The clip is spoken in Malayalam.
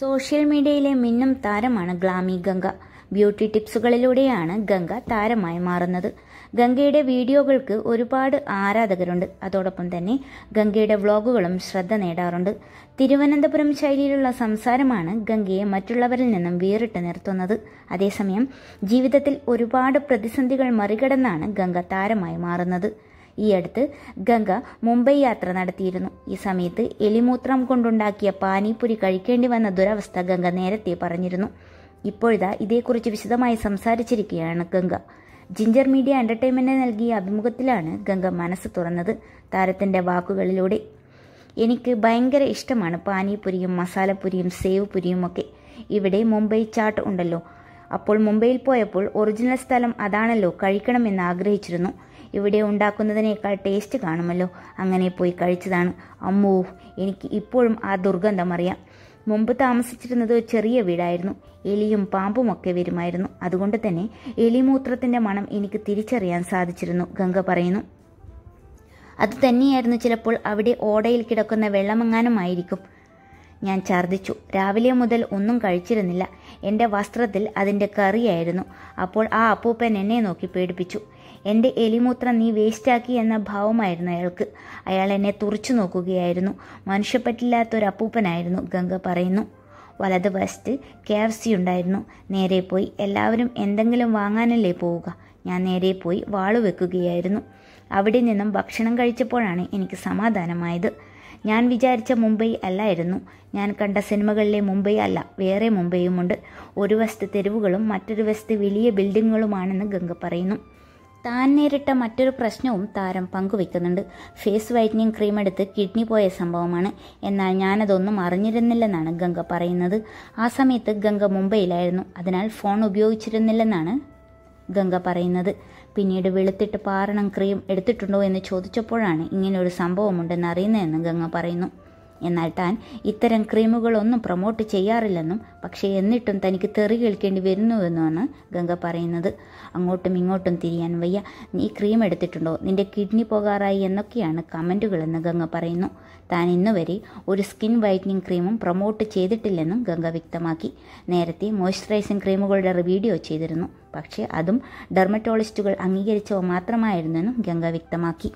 സോഷ്യൽ മീഡിയയിലെ മിന്നും താരമാണ് ഗ്ലാമി ഗംഗ ബ്യൂട്ടി ടിപ്സുകളിലൂടെയാണ് ഗംഗ താരമായി മാറുന്നത് ഗംഗയുടെ വീഡിയോകൾക്ക് ഒരുപാട് ആരാധകരുണ്ട് അതോടൊപ്പം തന്നെ ഗംഗയുടെ വ്ളോഗുകളും ശ്രദ്ധ നേടാറുണ്ട് തിരുവനന്തപുരം ശൈലിയിലുള്ള സംസാരമാണ് ഗംഗയെ മറ്റുള്ളവരിൽ നിന്നും വേറിട്ട് നിർത്തുന്നത് അതേസമയം ജീവിതത്തിൽ ഒരുപാട് പ്രതിസന്ധികൾ മറികടന്നാണ് ഗംഗ താരമായി മാറുന്നത് ഈ അടുത്ത് ഗംഗ മുംബൈ യാത്ര നടത്തിയിരുന്നു ഈ സമയത്ത് എലിമൂത്രം കൊണ്ടുണ്ടാക്കിയ പാനിപ്പുരി കഴിക്കേണ്ടി വന്ന ദുരവസ്ഥ ഗംഗ നേരത്തെ പറഞ്ഞിരുന്നു ഇപ്പോഴിതാ ഇതേക്കുറിച്ച് വിശദമായി സംസാരിച്ചിരിക്കുകയാണ് ഗംഗ ജിഞ്ചർ മീഡിയ എൻ്റർടൈൻമെൻറ്റ് നൽകിയ അഭിമുഖത്തിലാണ് ഗംഗ മനസ്സ് തുറന്നത് താരത്തിൻ്റെ വാക്കുകളിലൂടെ എനിക്ക് ഭയങ്കര ഇഷ്ടമാണ് പാനിപുരിയും മസാലപ്പുരിയും സേവ് പുരിയും ഒക്കെ ഇവിടെ മുംബൈ ചാട്ട് ഉണ്ടല്ലോ അപ്പോൾ മുംബൈയിൽ പോയപ്പോൾ ഒറിജിനൽ സ്ഥലം അതാണല്ലോ കഴിക്കണമെന്ന് ആഗ്രഹിച്ചിരുന്നു ഇവിടെ ഉണ്ടാക്കുന്നതിനേക്കാൾ ടേസ്റ്റ് കാണുമല്ലോ അങ്ങനെ പോയി കഴിച്ചതാണ് അമ്മൂ എനിക്ക് ഇപ്പോഴും ആ ദുർഗന്ധം അറിയാം മുമ്പ് താമസിച്ചിരുന്നത് ചെറിയ വീടായിരുന്നു എലിയും പാമ്പുമൊക്കെ വരുമായിരുന്നു അതുകൊണ്ട് തന്നെ എലിമൂത്രത്തിൻ്റെ മണം എനിക്ക് തിരിച്ചറിയാൻ സാധിച്ചിരുന്നു ഗംഗ പറയുന്നു അതുതന്നെയായിരുന്നു ചിലപ്പോൾ അവിടെ ഓടയിൽ കിടക്കുന്ന വെള്ളമെങ്ങാനുമായിരിക്കും ഞാൻ ഛർദ്ദിച്ചു രാവിലെ മുതൽ ഒന്നും കഴിച്ചിരുന്നില്ല എൻ്റെ വസ്ത്രത്തിൽ അതിൻ്റെ കറിയായിരുന്നു അപ്പോൾ ആ അപ്പൂപ്പൻ എന്നെ നോക്കി പേടിപ്പിച്ചു എൻ്റെ എലിമൂത്രം നീ വേസ്റ്റാക്കി എന്ന ഭാവമായിരുന്നു അയാൾക്ക് അയാൾ എന്നെ തുറച്ചു നോക്കുകയായിരുന്നു മനുഷ്യപ്പറ്റില്ലാത്തൊരു അപ്പൂപ്പനായിരുന്നു ഗംഗ പറയുന്നു വലത് വശത്ത് കെ എഫ് സി ഉണ്ടായിരുന്നു നേരെ പോയി എല്ലാവരും എന്തെങ്കിലും വാങ്ങാനല്ലേ പോവുക ഞാൻ നേരെ പോയി വാള് വെക്കുകയായിരുന്നു അവിടെ നിന്നും ഭക്ഷണം കഴിച്ചപ്പോഴാണ് എനിക്ക് സമാധാനമായത് ഞാൻ വിചാരിച്ച മുംബൈ അല്ലായിരുന്നു ഞാൻ കണ്ട സിനിമകളിലെ മുംബൈ അല്ല വേറെ മുംബൈയുമുണ്ട് ഒരു വശത്ത് തെരുവുകളും മറ്റൊരു വശത്ത് വലിയ ബിൽഡിങ്ങുകളുമാണെന്ന് ഗംഗ പറയുന്നു താൻ നേരിട്ട മറ്റൊരു പ്രശ്നവും താരം പങ്കുവെക്കുന്നുണ്ട് ഫേസ് വൈറ്റനിങ് ക്രീം എടുത്ത് കിഡ്നി പോയ സംഭവമാണ് എന്നാൽ ഞാനതൊന്നും അറിഞ്ഞിരുന്നില്ലെന്നാണ് ഗംഗ പറയുന്നത് ആ സമയത്ത് ഗംഗ മുംബൈയിലായിരുന്നു അതിനാൽ ഫോൺ ഉപയോഗിച്ചിരുന്നില്ലെന്നാണ് ഗംഗ പറയുന്നത് പിന്നീട് വെളുത്തിട്ട് പാറണം ക്രീം എടുത്തിട്ടുണ്ടോ എന്ന് ചോദിച്ചപ്പോഴാണ് ഇങ്ങനെ ഒരു സംഭവമുണ്ടെന്ന് അറിയുന്നതെന്ന് ഗംഗ പറയുന്നു എന്നാൽ താൻ ഇത്തരം ക്രീമുകളൊന്നും പ്രൊമോട്ട് ചെയ്യാറില്ലെന്നും പക്ഷേ എന്നിട്ടും തനിക്ക് തെറി കേൾക്കേണ്ടി വരുന്നുവെന്നുമാണ് ഗംഗ പറയുന്നത് അങ്ങോട്ടും ഇങ്ങോട്ടും തിരിയാൻ വയ്യ നീ ക്രീം എടുത്തിട്ടുണ്ടോ നിന്റെ കിഡ്നി പോകാറായി എന്നൊക്കെയാണ് കമൻറ്റുകളെന്ന് ഗംഗ പറയുന്നു താൻ ഇന്നുവരെ ഒരു സ്കിൻ വൈറ്റനിങ് ക്രീമും പ്രൊമോട്ട് ചെയ്തിട്ടില്ലെന്നും ഗംഗ വ്യക്തമാക്കി നേരത്തെ മോയ്സ്ചറൈസിംഗ് ക്രീമുകളുടെ വീഡിയോ ചെയ്തിരുന്നു പക്ഷേ അതും ഡെർമറ്റോളജിസ്റ്റുകൾ അംഗീകരിച്ചവ മാത്രമായിരുന്നെന്നും ഗംഗ വ്യക്തമാക്കി